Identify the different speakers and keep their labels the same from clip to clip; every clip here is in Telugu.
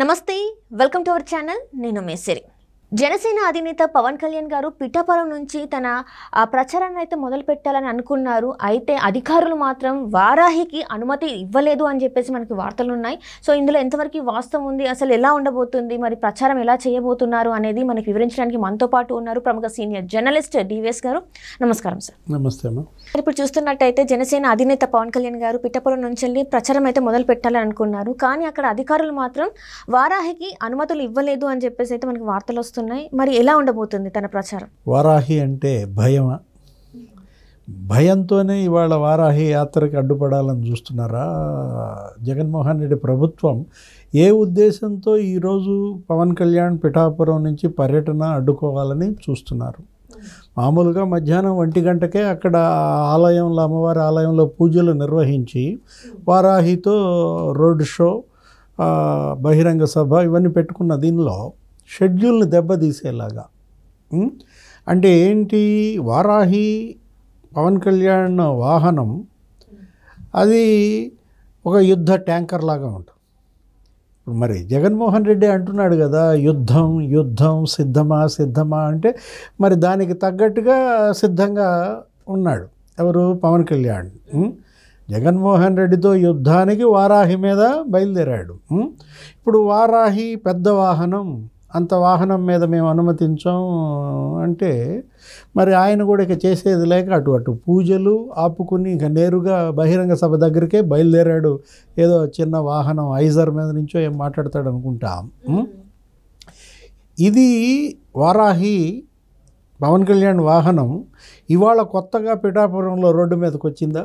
Speaker 1: నమస్తే వెల్కమ్ టు అవర్ ఛానల్ నేను మేసరి జనసేన అధినేత పవన్ కళ్యాణ్ గారు పిఠాపురం నుంచి తన ప్రచారాన్ని అయితే మొదలు పెట్టాలని అనుకున్నారు అయితే అధికారులు మాత్రం వారాహికి అనుమతి ఇవ్వలేదు అని చెప్పేసి మనకి వార్తలు ఉన్నాయి సో ఇందులో ఎంతవరకు వాస్తవం ఉంది అసలు ఎలా ఉండబోతుంది మరి ప్రచారం ఎలా చేయబోతున్నారు అనేది మనకి వివరించడానికి మనతో పాటు ఉన్నారు ప్రముఖ సీనియర్ జర్నలిస్ట్ డివిఎస్ గారు నమస్కారం సార్ నమస్తే ఇప్పుడు చూస్తున్నట్టయితే జనసేన అధినేత పవన్ కళ్యాణ్ గారు పిఠాపురం నుంచి వెళ్ళి ప్రచారం అయితే మొదలు పెట్టాలని అనుకున్నారు కానీ అక్కడ అధికారులు మాత్రం వారాహికి అనుమతులు ఇవ్వలేదు అని చెప్పేసి అయితే మనకి వార్తలు వస్తున్నాయి మరి ఎలా ఉండబోతుంది తన ప్రచారం
Speaker 2: వారాహి అంటే భయమా భయంతోనే ఇవాళ వారాహి యాత్రకి అడ్డుపడాలని చూస్తున్నారా జగన్మోహన్ రెడ్డి ప్రభుత్వం ఏ ఉద్దేశంతో ఈరోజు పవన్ కళ్యాణ్ పిఠాపురం నుంచి పర్యటన అడ్డుకోవాలని చూస్తున్నారు మామూలుగా మధ్యాహ్నం ఒంటి గంటకే అక్కడ ఆలయంలో అమ్మవారి ఆలయంలో పూజలు నిర్వహించి వారాహితో రోడ్ షో బహిరంగ సభ ఇవన్నీ పెట్టుకున్న దీనిలో షెడ్యూల్ని దెబ్బతీసేలాగా అంటే ఏంటి వారాహి పవన్ కళ్యాణ్ వాహనం అది ఒక యుద్ధ ట్యాంకర్ లాగా ఉంటుంది ఇప్పుడు మరి జగన్మోహన్ రెడ్డి అంటున్నాడు కదా యుద్ధం యుద్ధం సిద్ధమా సిద్ధమా అంటే మరి దానికి తగ్గట్టుగా సిద్ధంగా ఉన్నాడు ఎవరు పవన్ కళ్యాణ్ జగన్మోహన్ రెడ్డితో యుద్ధానికి వారాహి మీద బయలుదేరాడు ఇప్పుడు వారాహి పెద్ద వాహనం అంత వాహనం మీద మేము అనుమతించాం అంటే మరి ఆయన కూడా ఇక చేసేది లేక అటు అటు పూజలు ఆపుకుని ఇంకా నేరుగా బహిరంగ సభ దగ్గరికే బయలుదేరాడు ఏదో చిన్న వాహనం ఐజర్ మీద నుంచో ఏం మాట్లాడతాడు అనుకుంటాం ఇది వారాహి పవన్ కళ్యాణ్ వాహనం ఇవాళ కొత్తగా పిఠాపురంలో రోడ్డు మీదకి వచ్చిందా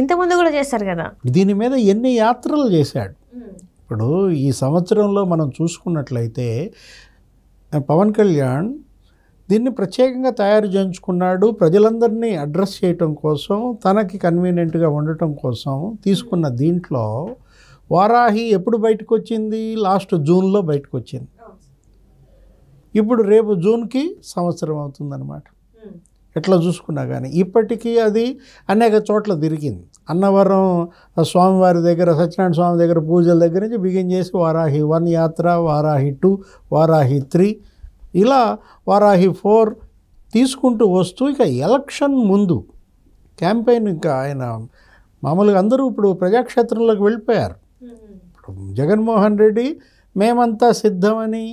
Speaker 1: ఇంతకుముందు కూడా చేశారు కదా
Speaker 2: దీని మీద ఎన్ని యాత్రలు చేశాడు ఇప్పుడు ఈ సంవత్సరంలో మనం చూసుకున్నట్లయితే పవన్ కళ్యాణ్ దీన్ని ప్రత్యేకంగా తయారు చేయించుకున్నాడు ప్రజలందరినీ అడ్రస్ చేయటం కోసం తనకి కన్వీనియంట్గా ఉండటం కోసం తీసుకున్న దీంట్లో వారాహి ఎప్పుడు బయటకు వచ్చింది లాస్ట్ జూన్లో బయటకు వచ్చింది ఇప్పుడు రేపు జూన్కి సంవత్సరం అవుతుందన్నమాట ఎట్లా చూసుకున్నా కానీ ఇప్పటికీ అది అనేక చోట్ల తిరిగింది అన్నవరం స్వామివారి దగ్గర సత్యనారాయణ స్వామి దగ్గర పూజల దగ్గర నుంచి బిగిన్ చేసి వారాహి వన్ యాత్ర వారాహి టూ వారాహి త్రీ ఇలా వారాహి ఫోర్ తీసుకుంటూ వస్తూ ఇక ఎలక్షన్ ముందు క్యాంపెయిన్ ఇంకా ఆయన మామూలుగా అందరూ ఇప్పుడు ప్రజాక్షేత్రంలోకి వెళ్ళిపోయారు జగన్మోహన్ రెడ్డి మేమంతా సిద్ధమని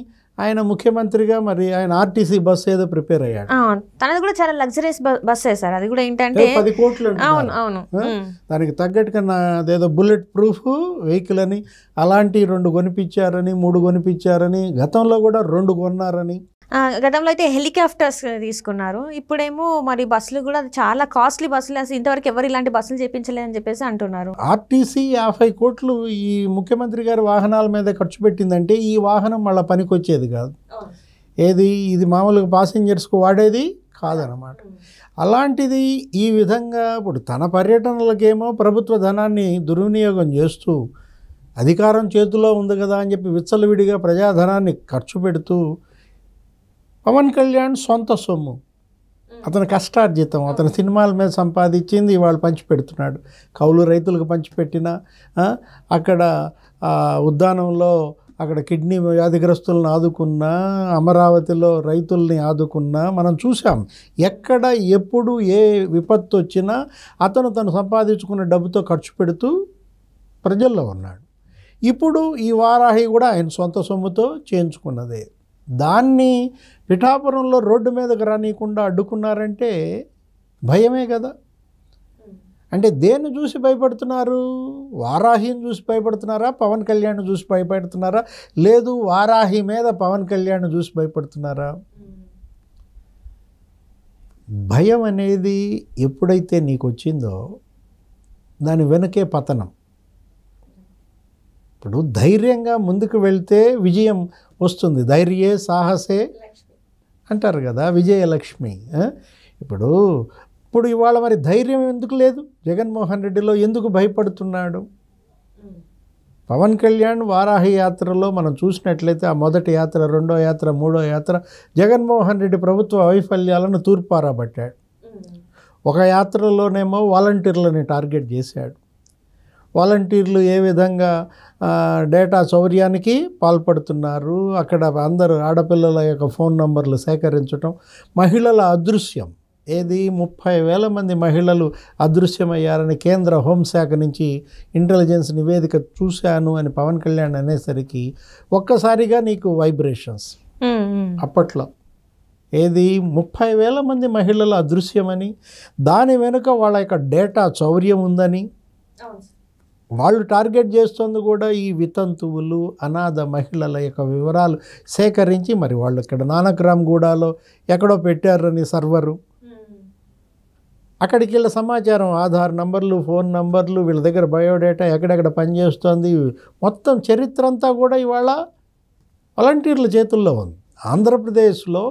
Speaker 2: ఆయన ముఖ్యమంత్రిగా మరి ఆయన ఆర్టీసీ బస్సు ఏదో ప్రిపేర్ అయ్యాడు
Speaker 1: అవును తనది కూడా చాలా లగ్జరీస్ బస్ సార్ అది కూడా ఏంటంటే పది కోట్లు అవును అవును
Speaker 2: దానికి తగ్గట్టుగా అదేదో బుల్లెట్ ప్రూఫ్ వెహికల్ అని అలాంటి రెండు కొనిపించారని మూడు కొనిపించారని గతంలో కూడా రెండు కొన్నారని
Speaker 1: గతంలో అయితే హెలికాప్టర్స్ తీసుకున్నారు ఇప్పుడేమో మరి బస్సులు కూడా చాలా కాస్ట్లీ బస్సులు అసలు ఇంతవరకు ఎవరు ఇలాంటి బస్సులు చేయించలేదని చెప్పేసి అంటున్నారు
Speaker 2: ఆర్టీసీ యాభై కోట్లు ఈ ముఖ్యమంత్రి గారి వాహనాల మీద ఖర్చు పెట్టిందంటే ఈ వాహనం మళ్ళీ పనికొచ్చేది కాదు ఏది ఇది మామూలుగా పాసెంజర్స్కు వాడేది కాదనమాట అలాంటిది ఈ విధంగా ఇప్పుడు తన పర్యటనలకేమో ప్రభుత్వ ధనాన్ని దుర్వినియోగం చేస్తూ అధికారం చేతిలో ఉంది కదా అని చెప్పి విచ్చలవిడిగా ప్రజాధనాన్ని ఖర్చు పెడుతూ పవన్ కళ్యాణ్ సొంత సొమ్ము అతను కష్టార్జితం అతని సినిమాల మీద సంపాదించింది ఇవాళ పంచిపెడుతున్నాడు కౌలు రైతులకు పంచిపెట్టిన అక్కడ ఉద్యానంలో అక్కడ కిడ్నీ వ్యాధిగ్రస్తులను ఆదుకున్న అమరావతిలో రైతుల్ని ఆదుకున్న మనం చూసాం ఎక్కడ ఎప్పుడు ఏ విపత్తు వచ్చినా అతను తను సంపాదించుకున్న డబ్బుతో ఖర్చు పెడుతూ ప్రజల్లో ఉన్నాడు ఇప్పుడు ఈ వారాహి కూడా ఆయన సొంత సొమ్ముతో చేయించుకున్నదే దాన్ని పిఠాపురంలో రోడ్డు మీదకు రానియకుండా అడ్డుకున్నారంటే భయమే కదా అంటే దేన్ని చూసి భయపడుతున్నారు వారాహిని చూసి భయపడుతున్నారా పవన్ కళ్యాణ్ చూసి భయపడుతున్నారా లేదు వారాహి మీద పవన్ కళ్యాణ్ చూసి భయపడుతున్నారా భయం అనేది ఎప్పుడైతే నీకు వచ్చిందో దాని వెనుకే పతనం ఇప్పుడు ధైర్యంగా ముందుకు వెళ్తే విజయం వస్తుంది ధైర్యే సాహసే అంటారు కదా విజయలక్ష్మి ఇప్పుడు ఇప్పుడు ఇవాళ మరి ధైర్యం ఎందుకు లేదు జగన్మోహన్ రెడ్డిలో ఎందుకు భయపడుతున్నాడు పవన్ కళ్యాణ్ వారాహి యాత్రలో మనం చూసినట్లయితే ఆ మొదటి యాత్ర రెండో యాత్ర మూడో యాత్ర జగన్మోహన్ రెడ్డి ప్రభుత్వ వైఫల్యాలను తూర్పారాబట్టాడు ఒక యాత్రలోనేమో వాలంటీర్లని టార్గెట్ చేశాడు వాలంటీర్లు ఏ విధంగా డేటా చౌర్యానికి పాల్పడుతున్నారు అక్కడ అందరూ ఆడపిల్లల యొక్క ఫోన్ నంబర్లు సేకరించడం మహిళల అదృశ్యం ఏది ముప్పై వేల మంది మహిళలు అదృశ్యమయ్యారని కేంద్ర హోంశాఖ నుంచి ఇంటెలిజెన్స్ నివేదిక చూశాను అని పవన్ కళ్యాణ్ అనేసరికి ఒక్కసారిగా నీకు వైబ్రేషన్స్ అప్పట్లో ఏది ముప్పై వేల మంది మహిళలు అదృశ్యమని దాని వెనుక వాళ్ళ యొక్క డేటా చౌర్యం ఉందని వాళ్ళు టార్గెట్ చేస్తుంది కూడా ఈ వితంతువులు అనాథ మహిళల యొక్క వివరాలు సేకరించి మరి వాళ్ళు ఇక్కడ నానక్రామ్ గూడాలో ఎక్కడో పెట్టారని సర్వరు అక్కడికి వెళ్ళిన సమాచారం ఆధార్ నంబర్లు ఫోన్ నంబర్లు వీళ్ళ దగ్గర బయోడేటా ఎక్కడెక్కడ పనిచేస్తుంది మొత్తం చరిత్ర అంతా కూడా ఇవాళ వాలంటీర్ల చేతుల్లో ఉంది ఆంధ్రప్రదేశ్లో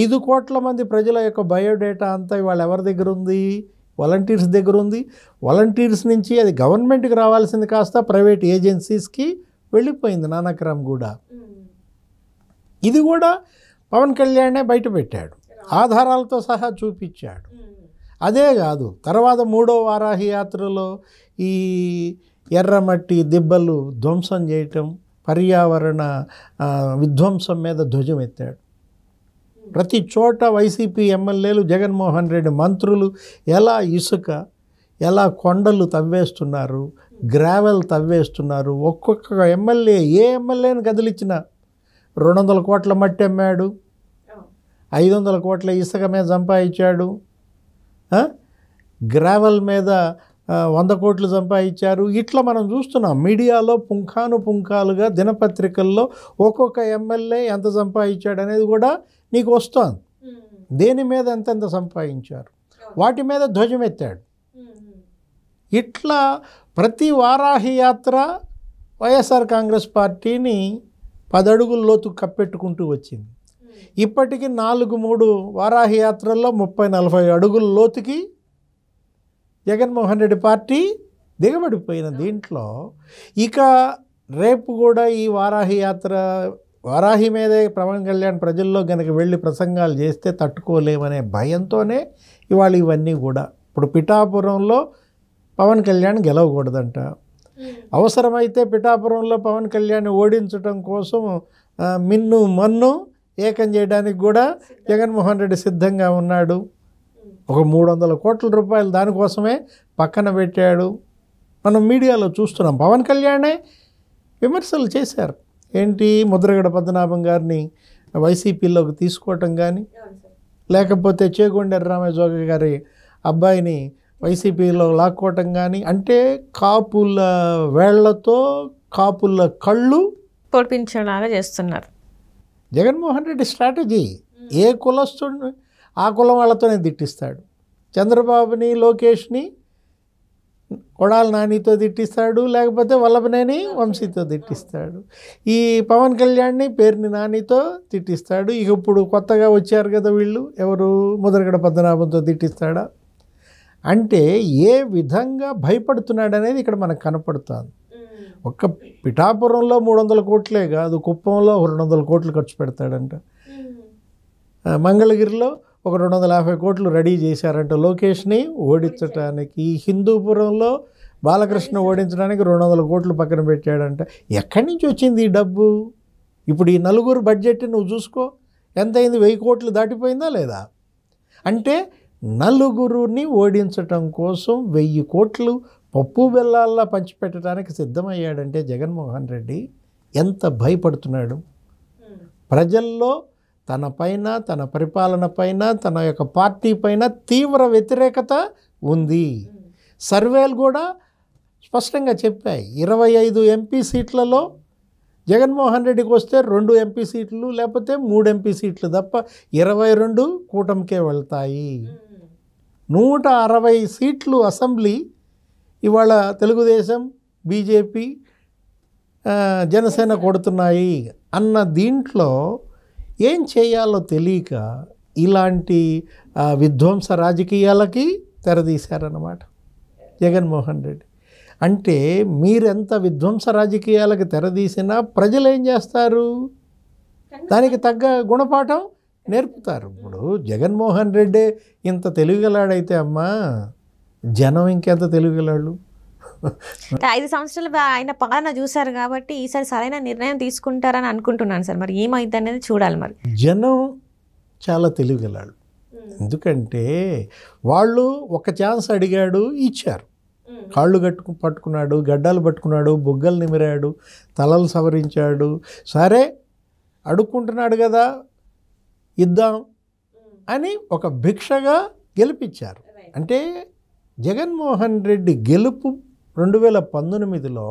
Speaker 2: ఐదు కోట్ల మంది ప్రజల యొక్క బయోడేటా అంతా ఇవాళ ఎవరి దగ్గర ఉంది వాలంటీర్స్ దగ్గర ఉంది వాలంటీర్స్ నుంచి అది గవర్నమెంట్కి రావాల్సింది కాస్త ప్రైవేట్ ఏజెన్సీస్కి వెళ్ళిపోయింది నానాక్రమ్ కూడా ఇది కూడా పవన్ కళ్యాణే బయటపెట్టాడు ఆధారాలతో సహా చూపించాడు అదే కాదు తర్వాత మూడో వారాహి యాత్రలో ఈ ఎర్రమట్టి దిబ్బలు ధ్వంసం చేయటం పర్యావరణ విధ్వంసం మీద ధ్వజం ఎత్తాడు ప్రతి చోట వైసీపీ ఎమ్మెల్యేలు జగన్మోహన్ రెడ్డి మంత్రులు ఎలా ఇసుక ఎలా కొండలు తవ్వేస్తున్నారు గ్రావెల్ తవ్వేస్తున్నారు ఒక్కొక్క ఎమ్మెల్యే ఏ ఎమ్మెల్యేని కదిలిచ్చిన రెండు వందల కోట్ల మట్టి అమ్మాడు ఐదు వందల కోట్ల ఇసుక మీద సంపాదించాడు గ్రావెల్ మీద వంద కోట్లు సంపాదించారు ఇట్లా మనం చూస్తున్నాం మీడియాలో పుంఖాను పుంఖాలుగా దినపత్రికల్లో ఒక్కొక్క ఎమ్మెల్యే ఎంత సంపాదించాడు అనేది కూడా నీకు వస్తుంది దేని మీద ఎంతెంత సంపాదించారు వాటి మీద ధ్వజం ఎత్తాడు ఇట్లా ప్రతి వారాహి యాత్ర వైఎస్ఆర్ కాంగ్రెస్ పార్టీని పదడుగుల్లోతు కప్పెట్టుకుంటూ వచ్చింది ఇప్పటికీ నాలుగు మూడు వారాహి యాత్రల్లో ముప్పై నలభై అడుగుల లోతుకి జగన్మోహన్ రెడ్డి పార్టీ దిగబడిపోయిన దీంట్లో ఇక రేపు కూడా ఈ వారాహి యాత్ర వారాహి మీదే పవన్ కళ్యాణ్ ప్రజల్లో కనుక వెళ్ళి ప్రసంగాలు చేస్తే తట్టుకోలేమనే భయంతోనే ఇవాళ ఇవన్నీ కూడా ఇప్పుడు పిఠాపురంలో పవన్ కళ్యాణ్ గెలవకూడదంట అవసరమైతే పిఠాపురంలో పవన్ కళ్యాణ్ ఓడించడం కోసం మిన్ను మన్ను ఏకం చేయడానికి కూడా జగన్మోహన్ రెడ్డి సిద్ధంగా ఉన్నాడు ఒక మూడు వందల కోట్ల రూపాయలు దానికోసమే పక్కన పెట్టాడు మనం మీడియాలో చూస్తున్నాం పవన్ కళ్యాణే విమర్శలు చేశారు ఏంటి ముద్రగడ పద్మనాభం గారిని వైసీపీలోకి తీసుకోవటం కానీ లేకపోతే చేగొండ రామజోగ గారి అబ్బాయిని వైసీపీలో లాక్కోవటం కానీ అంటే కాపుల వేళ్లతో కాపుల కళ్ళు
Speaker 1: పొడిపించేలాగా చేస్తున్నారు
Speaker 2: జగన్మోహన్ రెడ్డి స్ట్రాటజీ ఏ కులస్తు ఆ కులం వాళ్ళతోనే తిట్టిస్తాడు చంద్రబాబుని లోకేష్ని కొడాల నానితో తిట్టిస్తాడు లేకపోతే వల్లభనేని వంశీతో తిట్టిస్తాడు ఈ పవన్ కళ్యాణ్ని పేరుని నానితో తిట్టిస్తాడు ఇక ఇప్పుడు కొత్తగా వచ్చారు కదా వీళ్ళు ఎవరు ముదరగడ పద్మనాభంతో తిట్టిస్తాడా అంటే ఏ విధంగా భయపడుతున్నాడు అనేది ఇక్కడ మనకు కనపడుతుంది ఒక్క పిఠాపురంలో మూడు వందల కోట్లే కాదు కుప్పంలో రెండు వందల కోట్లు ఖర్చు పెడతాడంట మంగళగిరిలో ఒక రెండు వందల యాభై కోట్లు రెడీ చేశారంటే లోకేష్ని ఓడించడానికి హిందూపురంలో బాలకృష్ణ ఓడించడానికి రెండు వందల కోట్లు పక్కన పెట్టాడంట ఎక్కడి నుంచి వచ్చింది ఈ డబ్బు ఇప్పుడు ఈ నలుగురు బడ్జెట్ నువ్వు చూసుకో ఎంత అయింది వెయ్యి కోట్లు దాటిపోయిందా లేదా అంటే నలుగురుని ఓడించటం కోసం వెయ్యి కోట్లు పప్పు బెల్లాల్లో పంచిపెట్టడానికి సిద్ధమయ్యాడంటే జగన్మోహన్ రెడ్డి ఎంత భయపడుతున్నాడు ప్రజల్లో తనపైన తన పరిపాలన పైన తన యొక్క పార్టీ పైన తీవ్ర వ్యతిరేకత ఉంది సర్వేలు కూడా స్పష్టంగా చెప్పాయి ఇరవై ఐదు ఎంపీ సీట్లలో జగన్మోహన్ రెడ్డికి వస్తే రెండు ఎంపీ సీట్లు లేకపోతే మూడు ఎంపీ సీట్లు తప్ప ఇరవై రెండు కూటమికే వెళ్తాయి నూట అరవై సీట్లు అసెంబ్లీ ఇవాళ తెలుగుదేశం బీజేపీ జనసేన కొడుతున్నాయి అన్న దీంట్లో ఏం చేయాలో తెలియక ఇలాంటి విధ్వంస రాజకీయాలకి తెరదీశారన్నమాట జగన్మోహన్ రెడ్డి అంటే మీరెంత విధ్వంస రాజకీయాలకు తెరదీసినా ప్రజలు ఏం చేస్తారు దానికి తగ్గ గుణపాఠం నేర్పుతారు ఇప్పుడు జగన్మోహన్ రెడ్డి ఇంత తెలుగులాడైతే అమ్మా జనం ఇంకెంత తెలుగులాడు
Speaker 1: ఐదు సంవత్సరాలు ఆయన పాలన చూశారు కాబట్టి ఈసారి సరైన నిర్ణయం తీసుకుంటారని అనుకుంటున్నాను సార్ మరి ఏమైంది అనేది చూడాలి మరి
Speaker 2: జనం చాలా తెలివిగలాళ్ళు ఎందుకంటే వాళ్ళు ఒక ఛాన్స్ అడిగాడు ఇచ్చారు కాళ్ళు కట్టుకు పట్టుకున్నాడు గడ్డాలు పట్టుకున్నాడు బొగ్గలు నిమిరాడు తలలు సవరించాడు సరే అడుక్కుంటున్నాడు కదా ఇద్దాం అని ఒక భిక్షగా గెలిపించారు అంటే జగన్మోహన్ రెడ్డి గెలుపు రెండు వేల పంతొమ్మిదిలో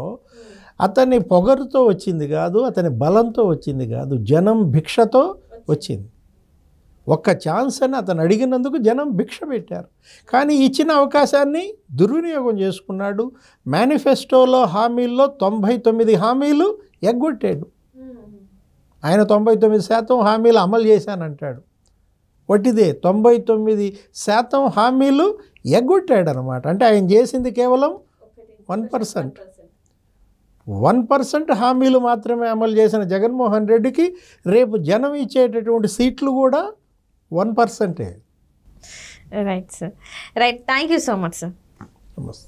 Speaker 2: అతని పొగరుతో వచ్చింది కాదు అతని బలంతో వచ్చింది కాదు జనం భిక్షతో వచ్చింది ఒక్క ఛాన్స్ అని అతను అడిగినందుకు జనం భిక్ష పెట్టారు కానీ ఇచ్చిన అవకాశాన్ని దుర్వినియోగం చేసుకున్నాడు మేనిఫెస్టోలో హామీల్లో తొంభై తొమ్మిది హామీలు ఎగ్గొట్టాడు ఆయన తొంభై తొమ్మిది శాతం హామీలు అమలు చేశానంటాడు వట్టిదే తొంభై తొమ్మిది శాతం హామీలు ఎగ్గొట్టాడు అనమాట అంటే ఆయన చేసింది కేవలం వన్ పర్సెంట్ వన్ పర్సెంట్ హామీలు మాత్రమే అమలు చేసిన జగన్మోహన్ రెడ్డికి రేపు జనం ఇచ్చేటటువంటి సీట్లు కూడా వన్ పర్సెంటే
Speaker 1: right sir right thank you so much sir నమస్తే